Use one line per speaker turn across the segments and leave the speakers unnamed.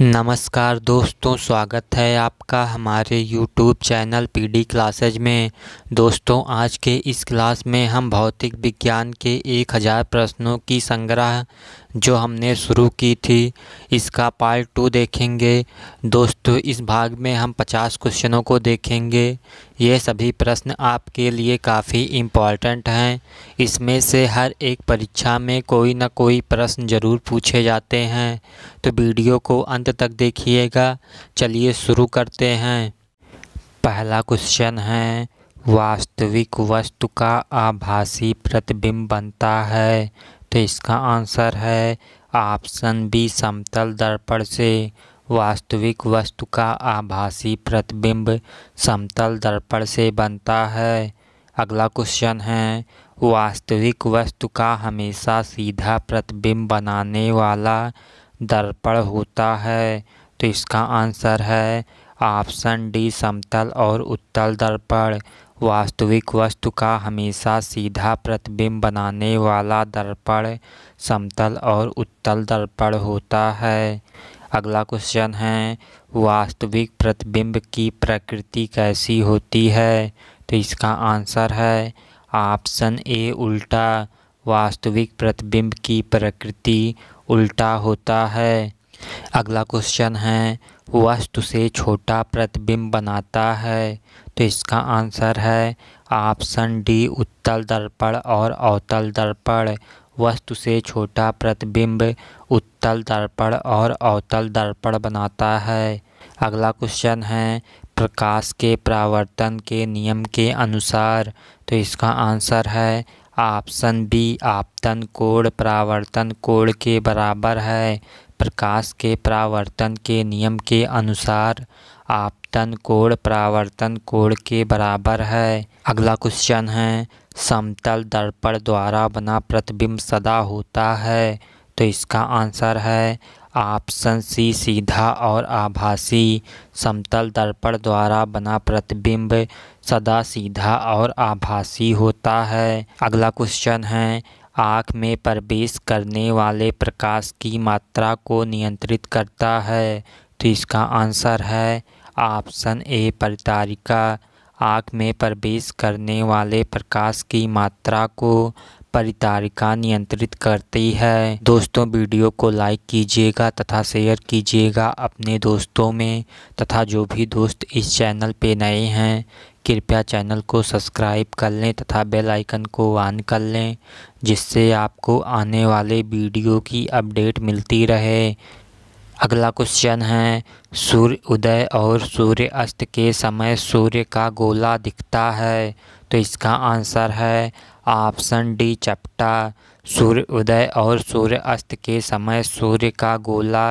नमस्कार दोस्तों स्वागत है आपका हमारे YouTube channel P D classes में दोस्तों आज के इस क्लास में हम भौतिक विज्ञान के 1000 प्रश्नों की संग्रह जो हमने शुरू की थी इसका पार्ट टू देखेंगे दोस्तों इस भाग में हम 50 क्वेश्चनों को देखेंगे ये सभी प्रश्न आपके लिए काफ़ी इम्पॉर्टेंट हैं इसमें से हर एक परीक्षा में कोई ना कोई प्रश्न ज़रूर पूछे जाते हैं तो वीडियो को अंत तक देखिएगा चलिए शुरू करते हैं पहला क्वेश्चन है वास्तविक वस्तु का आभासी प्रतिबिंब बनता है तो इसका आंसर है ऑप्शन बी समतल दर्पण से वास्तविक वस्तु का आभासी प्रतिबिंब समतल दर्पण से बनता है अगला क्वेश्चन है वास्तविक वस्तु का हमेशा सीधा प्रतिबिंब बनाने वाला दर्पण होता है तो इसका आंसर है ऑप्शन डी समतल और उत्तल दर्पण वास्तविक वस्तु का हमेशा सीधा प्रतिबिंब बनाने वाला दर्पण समतल और उत्तल दर्पण होता है अगला क्वेश्चन है वास्तविक प्रतिबिंब की प्रकृति कैसी होती है तो इसका आंसर है ऑप्शन ए उल्टा वास्तविक प्रतिबिंब की प्रकृति उल्टा होता है अगला क्वेश्चन है वस्तु से छोटा प्रतिबिंब बनाता है तो इसका आंसर है ऑप्शन डी उत्तल दर्पण और अवतल दर्पण वस्तु से छोटा प्रतिबिंब उत्तल दर्पण और अवतल दर्पण बनाता है अगला क्वेश्चन है प्रकाश के प्रावर्तन के नियम के अनुसार तो इसका आंसर है ऑप्शन बी आपतन कोण प्रावर्तन कोण के बराबर है प्रकाश के प्रावर्तन के नियम के अनुसार आपतन कोण प्रावर्तन कोण के बराबर है अगला क्वेश्चन है समतल दर्पण द्वारा बना प्रतिबिंब सदा होता है तो इसका आंसर है ऑप्शन सी सीधा और आभासी समतल दर्पण द्वारा बना प्रतिबिंब सदा सीधा और आभासी होता है अगला क्वेश्चन है आँख में प्रवेश करने वाले प्रकाश की मात्रा को नियंत्रित करता है तो इसका आंसर है ऑप्शन ए परितारिका आँख में प्रवेश करने वाले प्रकाश की मात्रा को परितारिका नियंत्रित करती है दोस्तों वीडियो को लाइक कीजिएगा तथा शेयर कीजिएगा अपने दोस्तों में तथा जो भी दोस्त इस चैनल पे नए हैं कृपया चैनल को सब्सक्राइब कर लें तथा बेल आइकन को ऑन कर लें जिससे आपको आने वाले वीडियो की अपडेट मिलती रहे अगला क्वेश्चन है सूर्य उदय और सूर्य अस्त के समय सूर्य का गोला दिखता है तो इसका आंसर है ऑप्शन डी चपटा सूर्य उदय और सूर्य अस्त के समय सूर्य का गोला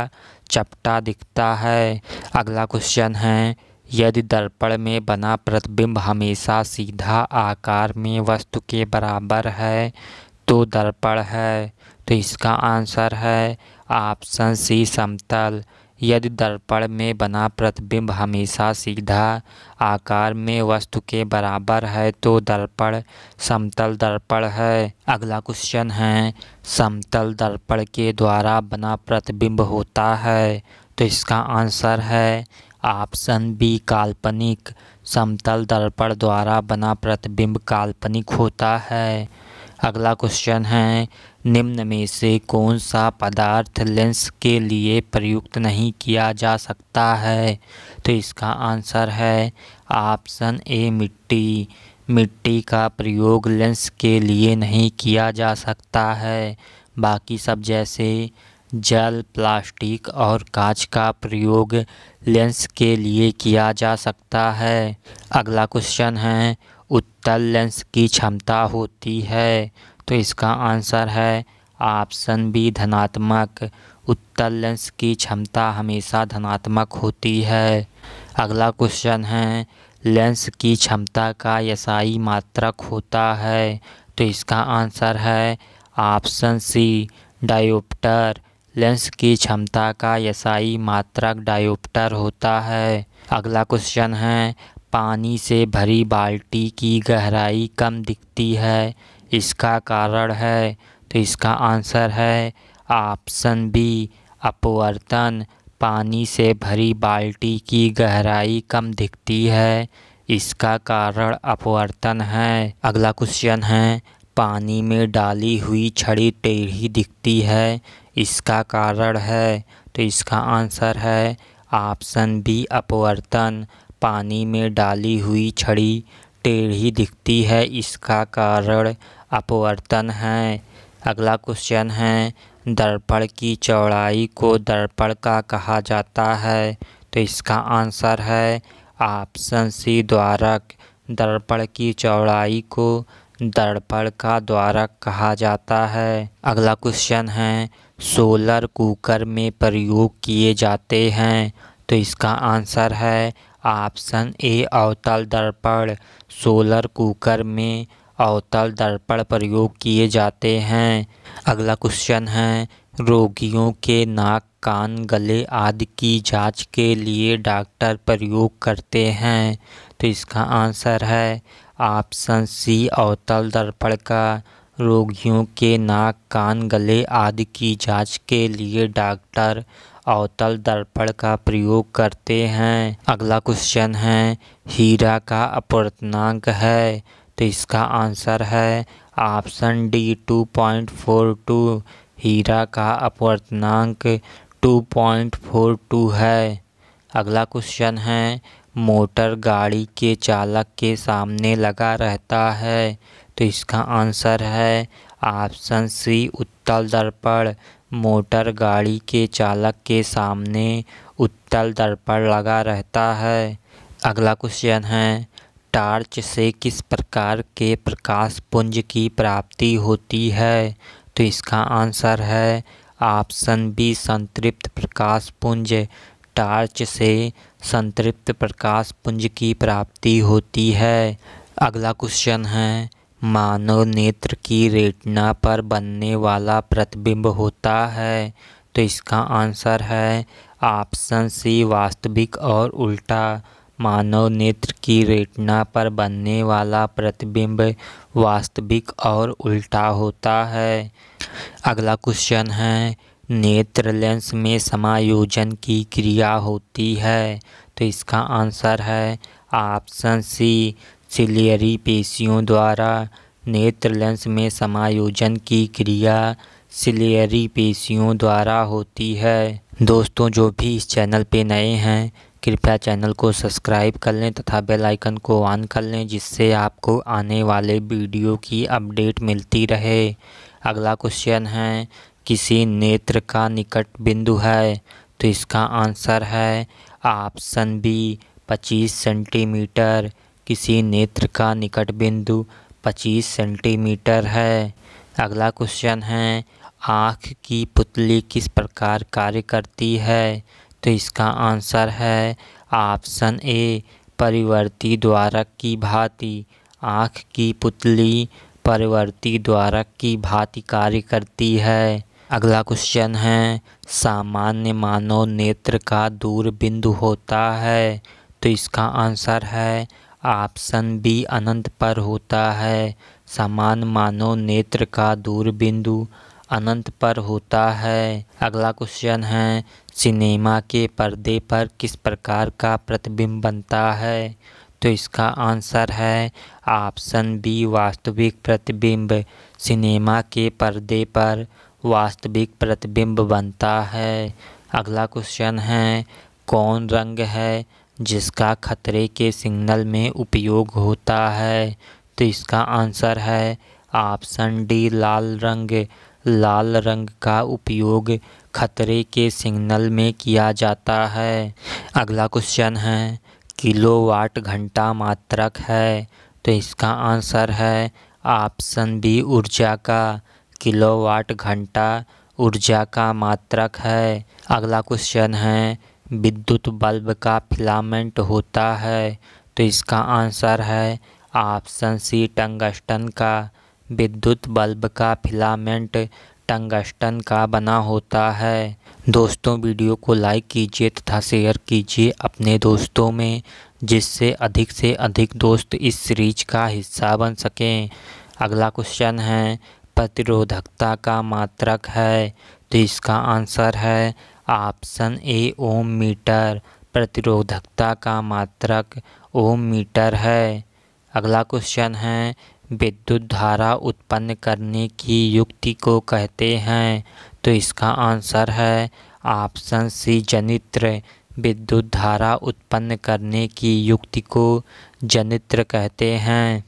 चपटा दिखता है अगला क्वेश्चन है यदि दर्पण में बना प्रतिबिंब हमेशा सीधा आकार में वस्तु के बराबर है तो दर्पण है तो इसका आंसर है ऑप्शन सी समतल यदि दर्पण में बना प्रतिबिंब हमेशा सीधा आकार में वस्तु के बराबर है तो दर्पण समतल दर्पण है अगला क्वेश्चन है समतल दर्पण के द्वारा बना प्रतिबिंब होता है तो इसका आंसर है ऑप्शन बी काल्पनिक समतल दर्पण द्वारा बना प्रतिबिंब काल्पनिक होता है अगला क्वेश्चन है निम्न में से कौन सा पदार्थ लेंस के लिए प्रयुक्त नहीं किया जा सकता है तो इसका आंसर है ऑप्शन ए मिट्टी मिट्टी का प्रयोग लेंस के लिए नहीं किया जा सकता है बाकी सब जैसे जल प्लास्टिक और कांच का प्रयोग लेंस के लिए किया जा सकता है अगला क्वेश्चन है उत्तल की क्षमता होती है तो इसका आंसर है ऑप्शन बी धनात्मक उत्तल लेंस की क्षमता हमेशा धनात्मक होती है अगला क्वेश्चन है लेंस की क्षमता का यसाई मात्रक होता है तो इसका आंसर है ऑप्शन सी डायोप्टर लेंस की क्षमता का यसाई मात्रक डायोप्टर होता है अगला क्वेश्चन है पानी से भरी बाल्टी की गहराई कम दिखती है इसका कारण है तो इसका आंसर है ऑप्शन बी अपवर्तन पानी से भरी बाल्टी की गहराई कम दिखती है इसका कारण अपवर्तन है अगला क्वेश्चन है पानी में डाली हुई छड़ी टेढ़ी दिखती है इसका कारण है तो इसका आंसर है ऑप्शन बी अपवर्तन पानी में डाली हुई छड़ी टेढ़ी दिखती है इसका कारण अपवर्तन है अगला क्वेश्चन है दर्पण की चौड़ाई को दर्पण का कहा जाता है तो इसका आंसर है ऑप्शन सी द्वारक दर्पण की चौड़ाई को दर्पण का द्वारक कहा जाता है अगला क्वेश्चन है सोलर कुकर में प्रयोग किए जाते हैं तो इसका आंसर है ऑप्शन ए अवतल दर्पण सोलर कुकर में अवतल दर्पण प्रयोग किए जाते हैं अगला क्वेश्चन है रोगियों के नाक कान गले आदि की जांच के लिए डॉक्टर प्रयोग करते हैं तो इसका आंसर है ऑप्शन सी अवतल दर्पण का रोगियों के नाक कान गले आदि की जांच के लिए डॉक्टर अवतल दर्पण का प्रयोग करते हैं अगला क्वेश्चन है हीरा का अपवर्तनांक है तो इसका आंसर है option D two point four two हीरा का अपवर्तनांक टू पॉइंट फोर टू है अगला क्वेश्चन है मोटर गाड़ी के चालक के सामने लगा रहता है तो इसका आंसर है ऑप्शन सी उत्तल दर्पण मोटर गाड़ी के चालक के सामने उत्तल दर्पण लगा रहता है अगला क्वेश्चन है टार्च से किस प्रकार के प्रकाश पुंज की प्राप्ति होती है तो इसका आंसर है ऑप्शन बी संतृप्त प्रकाश पुंज टार्च से संतृप्त प्रकाश पुंज की प्राप्ति होती है अगला क्वेश्चन है मानव नेत्र की रेटना पर बनने वाला प्रतिबिंब होता है तो इसका आंसर है ऑप्शन सी वास्तविक और उल्टा मानव नेत्र की रेटना पर बनने वाला प्रतिबिंब वास्तविक और उल्टा होता है अगला क्वेश्चन है नेत्र लेंस में समायोजन की क्रिया होती है तो इसका आंसर है ऑप्शन सी सिलियरी पेशियों द्वारा नेत्र लेंस में समायोजन की क्रिया सिलियरी पेशियों द्वारा होती है दोस्तों जो भी इस चैनल पे नए हैं कृपया चैनल को सब्सक्राइब कर लें तथा बेल आइकन को ऑन कर लें जिससे आपको आने वाले वीडियो की अपडेट मिलती रहे अगला क्वेश्चन है किसी नेत्र का निकट बिंदु है तो इसका आंसर है ऑप्शन बी 25 सेंटीमीटर किसी नेत्र का निकट बिंदु 25 सेंटीमीटर है अगला क्वेश्चन है आँख की पुतली किस प्रकार कार्य करती है तो इसका आंसर है ऑप्शन ए परिवर्ती द्वारक की भांति आँख की पुतली परिवर्ती द्वारक की भांति कार्य करती है अगला क्वेश्चन है सामान्य मानव नेत्र का दूर बिंदु होता है तो इसका आंसर है ऑप्शन बी अनंत पर होता है समान मानो नेत्र का दूरबिंदु अनंत पर होता है अगला क्वेश्चन है सिनेमा के पर्दे पर किस प्रकार का प्रतिबिंब बनता है तो इसका आंसर है ऑप्शन बी वास्तविक प्रतिबिंब सिनेमा के पर्दे पर वास्तविक प्रतिबिंब बनता है अगला क्वेश्चन है कौन रंग है जिसका खतरे के सिग्नल में उपयोग होता है तो इसका आंसर है ऑप्शन डी लाल रंग लाल रंग का उपयोग खतरे के सिग्नल में किया जाता है अगला क्वेश्चन है किलोवाट घंटा मात्रक है तो इसका आंसर है ऑप्शन बी ऊर्जा का किलोवाट घंटा ऊर्जा का मात्रक है अगला क्वेश्चन है विद्युत बल्ब का फिलामेंट होता है तो इसका आंसर है ऑप्शन सी टंगस्टन का विद्युत बल्ब का फिलामेंट टंगस्टन का बना होता है दोस्तों वीडियो को लाइक कीजिए तथा शेयर कीजिए अपने दोस्तों में जिससे अधिक से अधिक दोस्त इस सीरीज का हिस्सा बन सकें अगला क्वेश्चन है प्रतिरोधकता का मात्रक है तो इसका आंसर है ऑप्शन ए ओम मीटर प्रतिरोधकता का मात्रक ओम मीटर है अगला क्वेश्चन है विद्युत धारा उत्पन्न करने की युक्ति को कहते हैं तो इसका आंसर है ऑप्शन सी जनित्र विद्युत धारा उत्पन्न करने की युक्ति को जनित्र कहते हैं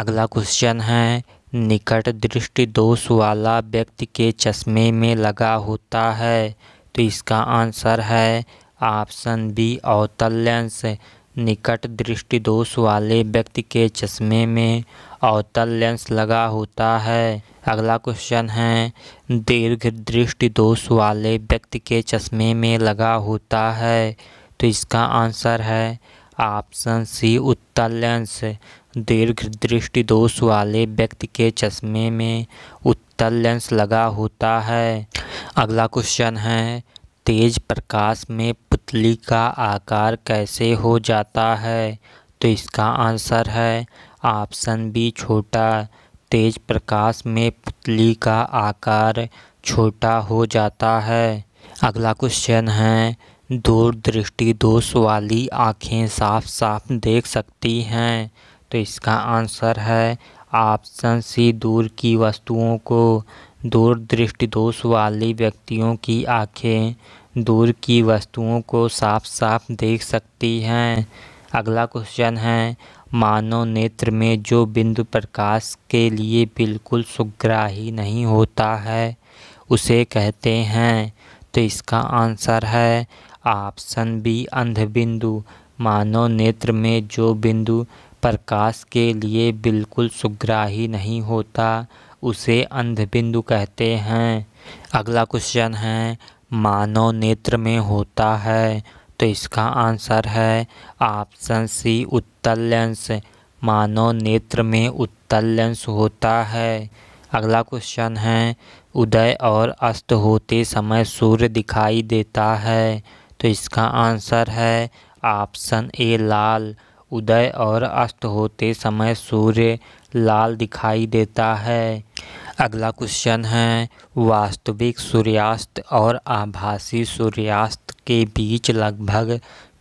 अगला क्वेश्चन है निकट दृष्टि दोष वाला व्यक्ति के चश्मे में लगा होता है तो इसका आंसर है ऑप्शन बी अवतल लेंस निकट दृष्टि दोष वाले व्यक्ति के चश्मे में अवतल लेंस लगा होता है अगला क्वेश्चन है दीर्घ दृष्टि दोष वाले व्यक्ति के चश्मे में लगा होता है तो इसका आंसर है ऑप्शन सी उत्तल लेंस दीर्घ दृष्टि दोष वाले व्यक्ति के चश्मे में अवतल लेंस लगा होता है अगला क्वेश्चन है तेज प्रकाश में पुतली का आकार कैसे हो जाता है तो इसका आंसर है ऑप्शन बी छोटा तेज प्रकाश में पुतली का आकार छोटा हो जाता है अगला क्वेश्चन है दूरदृष्टि दोष वाली आँखें साफ साफ देख सकती हैं तो इसका आंसर है ऑप्शन सी दूर की वस्तुओं को दूर दृष्टि दोष वाले व्यक्तियों की आँखें दूर की वस्तुओं को साफ साफ देख सकती हैं अगला क्वेश्चन है मानव नेत्र में जो बिंदु प्रकाश के लिए बिल्कुल सुग्राही नहीं होता है उसे कहते हैं तो इसका आंसर है ऑप्शन बी अंधबिंदु मानव नेत्र में जो बिंदु प्रकाश के लिए बिल्कुल सुग्राही नहीं होता उसे अंधबिंदु कहते हैं अगला क्वेश्चन है मानव नेत्र में होता है तो इसका आंसर है ऑप्शन सी उत्तल लेंस मानव नेत्र में उत्तल लेंस होता है अगला क्वेश्चन है उदय और अस्त होते समय सूर्य दिखाई देता है तो इसका आंसर है ऑप्शन ए लाल उदय और अस्त होते समय सूर्य लाल दिखाई देता है अगला क्वेश्चन है वास्तविक सूर्यास्त और आभासी सूर्यास्त के बीच लगभग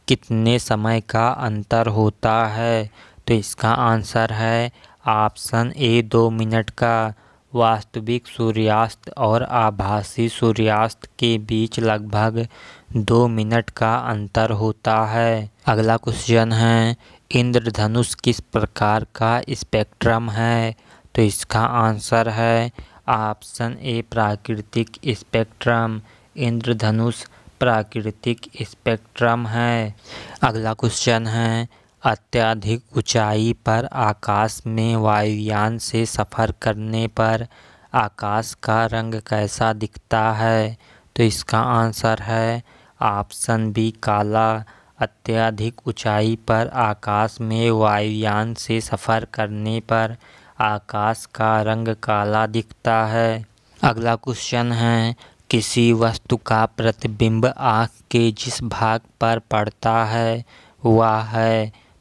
कितने समय का अंतर होता है तो इसका आंसर है ऑप्शन ए दो मिनट का वास्तविक सूर्यास्त और आभासी सूर्यास्त के बीच लगभग दो मिनट का अंतर होता है अगला क्वेश्चन है इंद्रधनुष किस प्रकार का स्पेक्ट्रम है तो इसका आंसर है ऑप्शन ए प्राकृतिक स्पेक्ट्रम इंद्रधनुष प्राकृतिक स्पेक्ट्रम है अगला क्वेश्चन है अत्यधिक ऊंचाई पर आकाश में वायुयान से सफ़र करने पर आकाश का रंग कैसा दिखता है तो इसका आंसर है ऑप्शन बी काला अत्यधिक ऊंचाई पर आकाश में वायुयान से सफ़र करने पर आकाश का रंग काला दिखता है अगला क्वेश्चन है किसी वस्तु का प्रतिबिंब आँख के जिस भाग पर पड़ता है वह है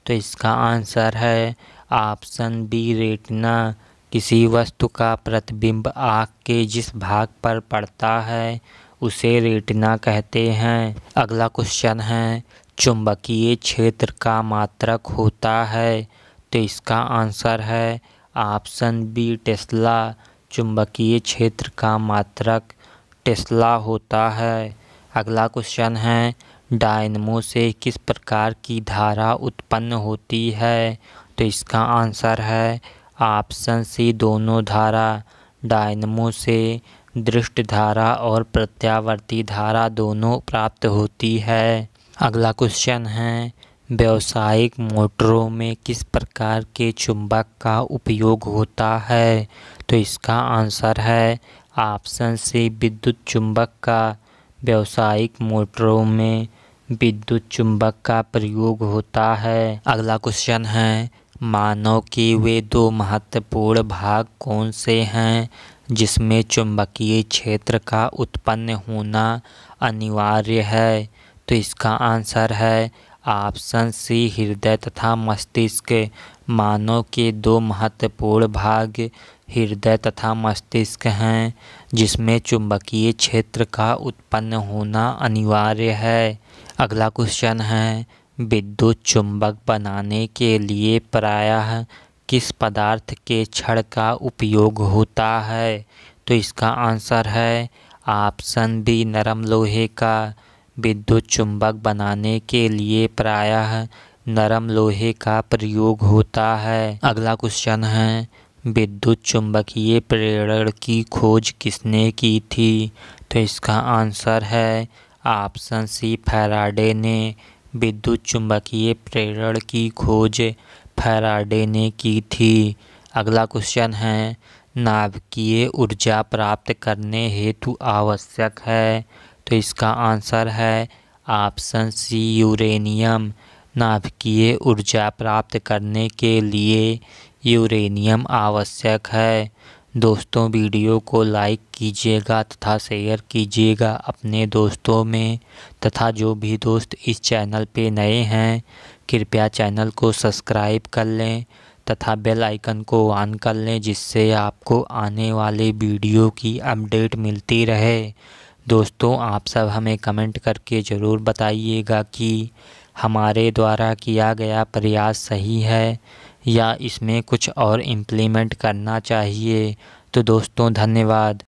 तो इसका आंसर है ऑप्शन बी रेटना किसी वस्तु का प्रतिबिंब आँख के जिस भाग पर पड़ता है उसे रेटना कहते हैं अगला क्वेश्चन है चुंबकीय क्षेत्र का मात्रक होता है तो इसका आंसर है ऑप्शन बी टेस्ला चुंबकीय क्षेत्र का मात्रक टेस्ला होता है अगला क्वेश्चन है डायनमो से किस प्रकार की धारा उत्पन्न होती है तो इसका आंसर है ऑप्शन सी दोनों धारा डायनमो से दृष्ट धारा और प्रत्यावर्ती धारा दोनों प्राप्त होती है अगला क्वेश्चन है व्यावसायिक मोटरों में किस प्रकार के चुंबक का उपयोग होता है तो इसका आंसर है ऑप्शन से विद्युत चुंबक का व्यावसायिक मोटरों में विद्युत चुंबक का प्रयोग होता है अगला क्वेश्चन है मानव के वे दो महत्वपूर्ण भाग कौन से हैं जिसमें चुंबकीय क्षेत्र का उत्पन्न होना अनिवार्य है तो इसका आंसर है ऑप्शन सी हृदय तथा मस्तिष्क मानव के दो महत्वपूर्ण भाग हृदय तथा मस्तिष्क हैं जिसमें चुंबकीय क्षेत्र का उत्पन्न होना अनिवार्य है अगला क्वेश्चन है विद्युत चुंबक बनाने के लिए प्रायः किस पदार्थ के क्षण का उपयोग होता है तो इसका आंसर है ऑप्शन बी नरम लोहे का विद्युत चुंबक बनाने के लिए प्रायः नरम लोहे का प्रयोग होता है अगला क्वेश्चन है विद्युत चुंबकीय प्रेरण की खोज किसने की थी तो इसका आंसर है ऑप्शन सी फैराडे ने विद्युत चुंबकीय प्रेरण की खोज फैराडे ने की थी अगला क्वेश्चन है नाभिकीय ऊर्जा प्राप्त करने हेतु आवश्यक है तो इसका आंसर है ऑप्शन सी यूरेनियम नाभिकीय ऊर्जा प्राप्त करने के लिए यूरेनियम आवश्यक है दोस्तों वीडियो को लाइक कीजिएगा तथा शेयर कीजिएगा अपने दोस्तों में तथा जो भी दोस्त इस चैनल पे नए हैं कृपया चैनल को सब्सक्राइब कर लें तथा बेल आइकन को ऑन कर लें जिससे आपको आने वाले वीडियो की अपडेट मिलती रहे दोस्तों आप सब हमें कमेंट करके ज़रूर बताइएगा कि हमारे द्वारा किया गया प्रयास सही है या इसमें कुछ और इम्प्लीमेंट करना चाहिए तो दोस्तों धन्यवाद